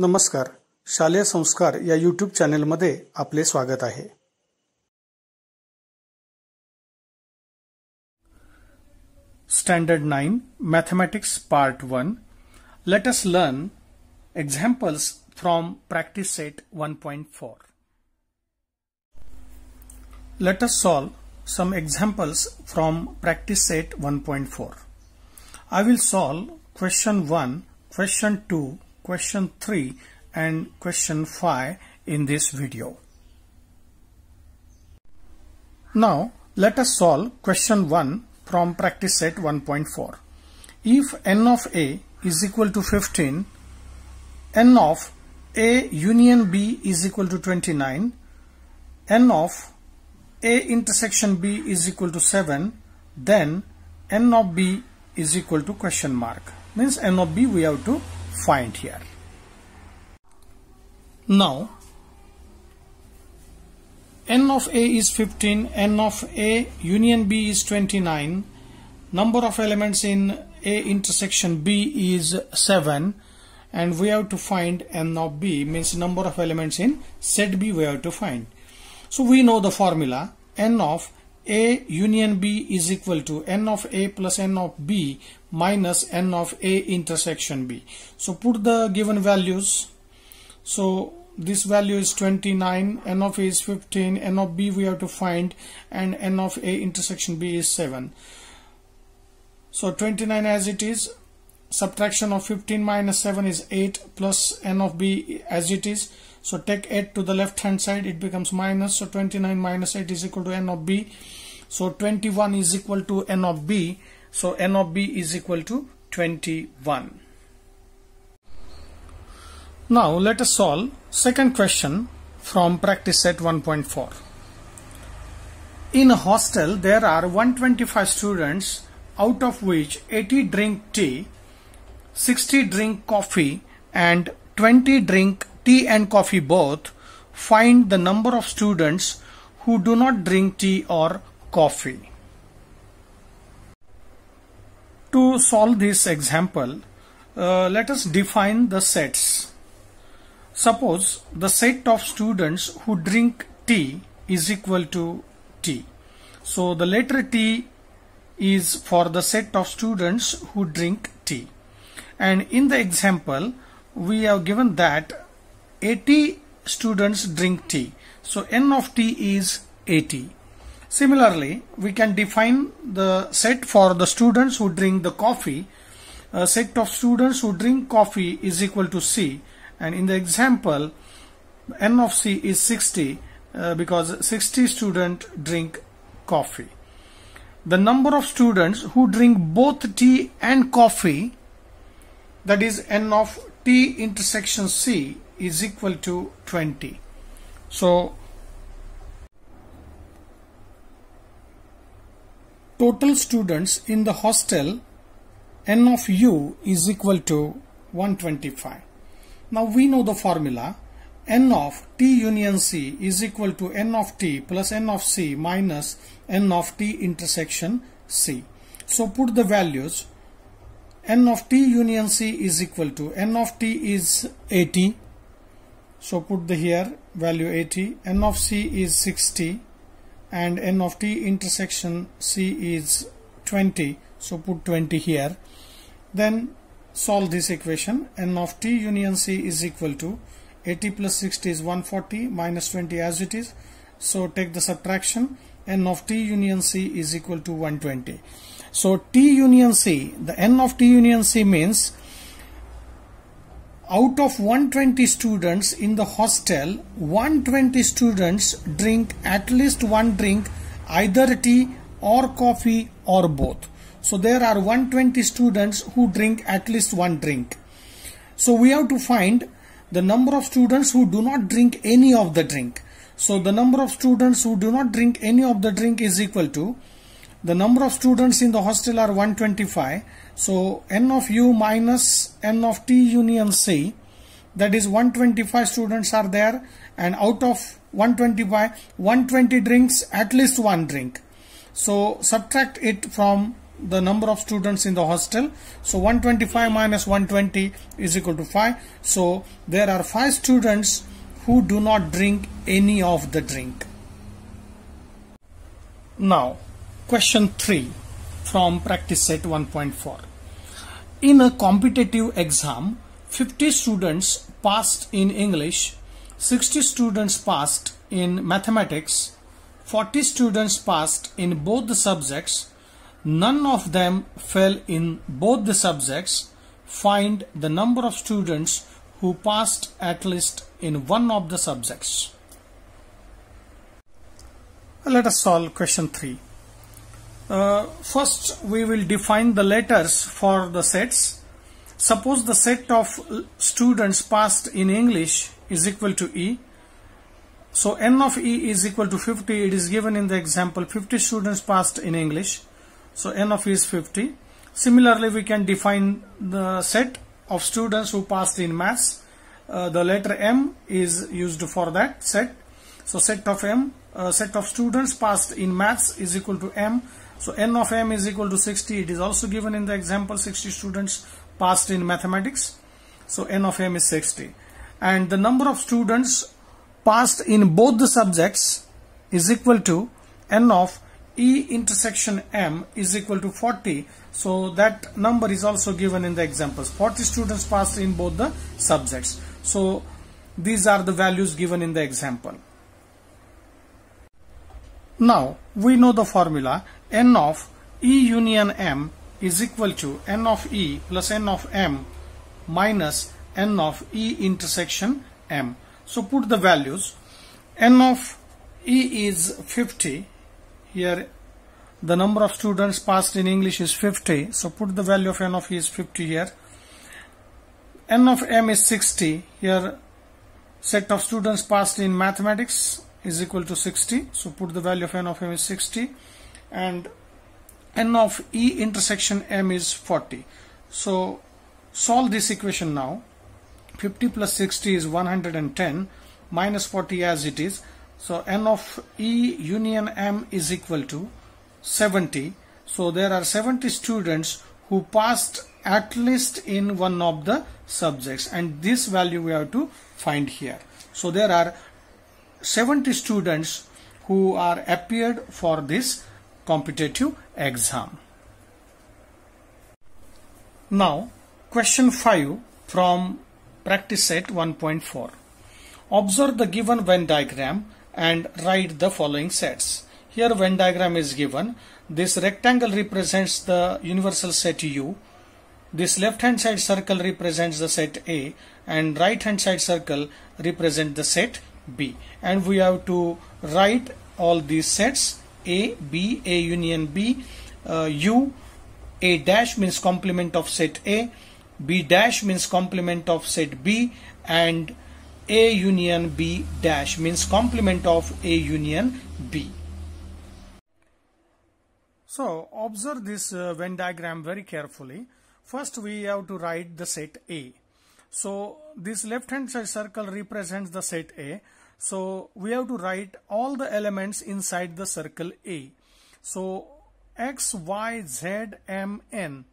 नमस्कार शालेय संस्कार या यूट्यूब चॅनेलमध्ये आपले स्वागत आहे standard nine mathematics part one let us learn examples from practice set one point four let us solve some examples from practice set one point four I will solve question one question two question 3 and question 5 in this video. Now let us solve question 1 from practice set 1.4. If n of a is equal to 15, n of a union b is equal to 29, n of a intersection b is equal to 7, then n of b is equal to question mark. Means n of b we have to find here. Now n of a is 15, n of a union b is 29, number of elements in a intersection b is 7 and we have to find n of b means number of elements in set b we have to find. So we know the formula n of a union B is equal to N of A plus N of B minus N of A intersection B. So put the given values. So this value is 29 n of a is 15 n of b we have to find and n of a intersection b is 7 so 29 as it is subtraction of 15 minus 7 is 8 plus n of b as it is so take 8 to the left hand side, it becomes minus. So 29 minus 8 is equal to n of b. So 21 is equal to n of b. So n of b is equal to 21. Now let us solve second question from practice set 1.4. In a hostel, there are 125 students out of which 80 drink tea, 60 drink coffee and 20 drink tea and coffee both, find the number of students who do not drink tea or coffee. To solve this example, uh, let us define the sets. Suppose the set of students who drink tea is equal to t. So the letter t is for the set of students who drink tea. And in the example, we have given that 80 students drink tea. So n of t is 80. Similarly, we can define the set for the students who drink the coffee. A set of students who drink coffee is equal to C. And in the example, n of C is 60 uh, because 60 students drink coffee. The number of students who drink both tea and coffee, that is n of t intersection C is equal to 20 so total students in the hostel n of u is equal to 125 now we know the formula n of t union c is equal to n of t plus n of c minus n of t intersection c so put the values n of t union c is equal to n of t is 80 so put the here value 80, n of c is 60 and n of t intersection c is 20. So put 20 here. Then solve this equation n of t union c is equal to 80 plus 60 is 140 minus 20 as it is. So take the subtraction n of t union c is equal to 120. So t union c, the n of t union c means out of 120 students in the hostel 120 students drink at least one drink either tea or coffee or both so there are 120 students who drink at least one drink so we have to find the number of students who do not drink any of the drink so the number of students who do not drink any of the drink is equal to the number of students in the hostel are 125 so n of u minus n of t union c that is 125 students are there and out of 125 120 drinks at least one drink so subtract it from the number of students in the hostel so 125 minus 120 is equal to 5 so there are 5 students who do not drink any of the drink now Question 3 from practice set 1.4. In a competitive exam, 50 students passed in English, 60 students passed in mathematics, 40 students passed in both the subjects, none of them fell in both the subjects. Find the number of students who passed at least in one of the subjects. Let us solve question 3. Uh, first we will define the letters for the sets. Suppose the set of students passed in English is equal to E. So N of E is equal to 50. It is given in the example 50 students passed in English. So N of E is 50. Similarly, we can define the set of students who passed in maths. Uh, the letter M is used for that set. So set of M, uh, set of students passed in maths is equal to M so n of m is equal to 60. It is also given in the example 60 students passed in mathematics. So n of m is 60. And the number of students passed in both the subjects is equal to n of E intersection M is equal to 40. So that number is also given in the examples. 40 students passed in both the subjects. So these are the values given in the example. Now we know the formula n of E union M is equal to n of E plus n of M minus n of E intersection M. So put the values. n of E is 50. Here the number of students passed in English is 50. So put the value of n of E is 50 here. n of M is 60. Here set of students passed in mathematics is equal to 60. So put the value of n of M is 60 and n of E intersection M is 40. So solve this equation now. 50 plus 60 is 110 minus 40 as it is. So n of E union M is equal to 70. So there are 70 students who passed at least in one of the subjects and this value we have to find here. So there are 70 students who are appeared for this competitive exam. Now, question 5 from practice set 1.4. Observe the given Venn diagram and write the following sets. Here Venn diagram is given. This rectangle represents the universal set U. This left hand side circle represents the set A and right hand side circle represent the set B. And we have to write all these sets a, B, A union B, uh, U, A dash means complement of set A, B dash means complement of set B and A union B dash means complement of A union B. So observe this uh, Venn diagram very carefully. First we have to write the set A. So this left hand side circle represents the set A. So we have to write all the elements inside the circle A. So X, Y, Z, M, N.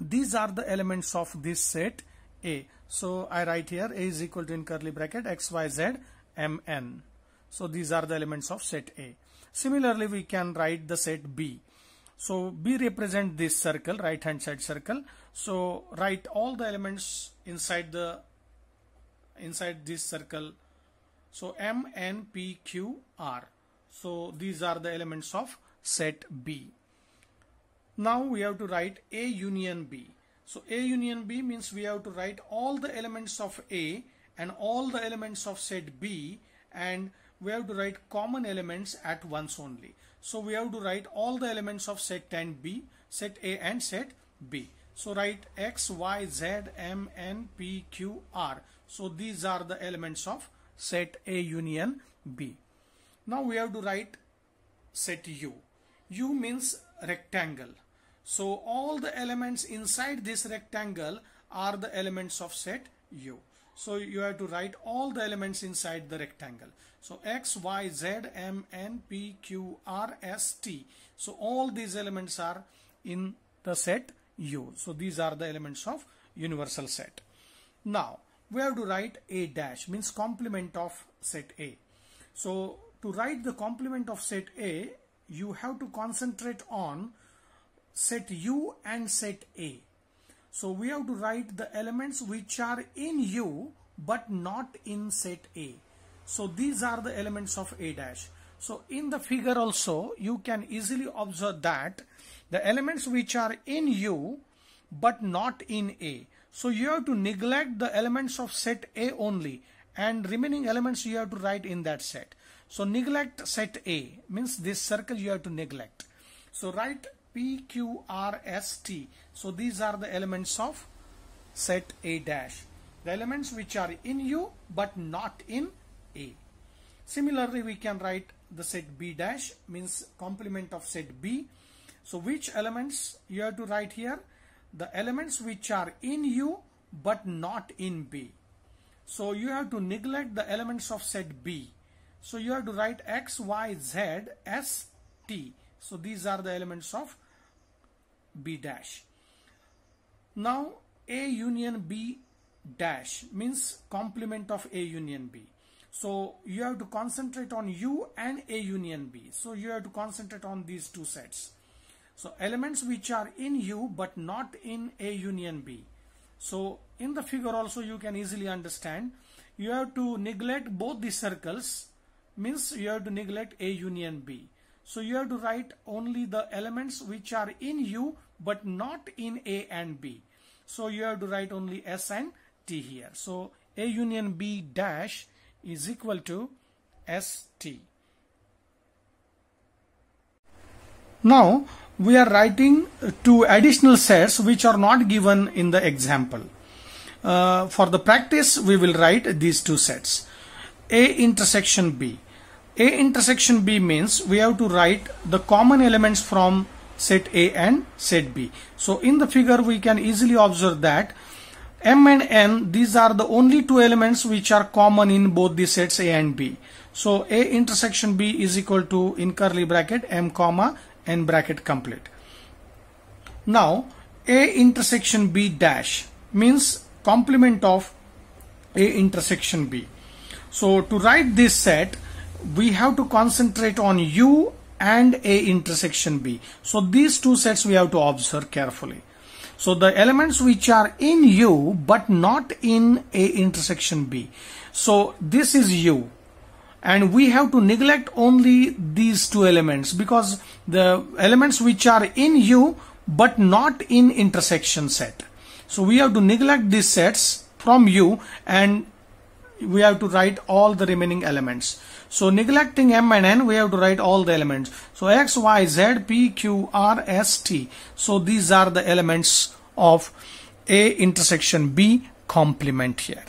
These are the elements of this set A. So I write here A is equal to in curly bracket X, Y, Z, M, N. So these are the elements of set A. Similarly, we can write the set B. So B represent this circle, right hand side circle. So write all the elements inside the inside this circle so M, N, P, Q, R. So these are the elements of set B. Now we have to write A union B. So A union B means we have to write all the elements of A and all the elements of set B and we have to write common elements at once only. So we have to write all the elements of set and B, set A and set B. So write X, Y, Z, M, N, P, Q, R. So these are the elements of set A union B. Now we have to write set U. U means rectangle. So all the elements inside this rectangle are the elements of set U. So you have to write all the elements inside the rectangle. So X, Y, Z, M, N, P, Q, R, S, T. So all these elements are in the set U. So these are the elements of universal set. Now we have to write A dash means complement of set A. So to write the complement of set A, you have to concentrate on set U and set A. So we have to write the elements which are in U but not in set A. So these are the elements of A dash. So in the figure also you can easily observe that the elements which are in U but not in A. So you have to neglect the elements of set A only and remaining elements you have to write in that set. So neglect set A means this circle you have to neglect. So write P, Q, R, S, T. So these are the elements of set A dash. The elements which are in U but not in A. Similarly, we can write the set B dash means complement of set B. So which elements you have to write here? the elements which are in U but not in B. So you have to neglect the elements of set B. So you have to write X, Y, Z, S, T. So these are the elements of B dash. Now A union B dash means complement of A union B. So you have to concentrate on U and A union B. So you have to concentrate on these two sets. So elements which are in U but not in A union B. So in the figure also you can easily understand. You have to neglect both the circles means you have to neglect A union B. So you have to write only the elements which are in U but not in A and B. So you have to write only S and T here. So A union B dash is equal to ST. Now we are writing two additional sets which are not given in the example. Uh, for the practice we will write these two sets A intersection B. A intersection B means we have to write the common elements from set A and set B. So in the figure we can easily observe that M and N these are the only two elements which are common in both the sets A and B. So A intersection B is equal to in curly bracket M comma and bracket complete. Now A intersection B dash means complement of A intersection B. So to write this set we have to concentrate on U and A intersection B. So these two sets we have to observe carefully. So the elements which are in U but not in A intersection B. So this is U and we have to neglect only these two elements because the elements which are in U but not in intersection set. So we have to neglect these sets from U and we have to write all the remaining elements. So neglecting M and N, we have to write all the elements. So X, Y, Z, P, Q, R, S, T. So these are the elements of A intersection B complement here.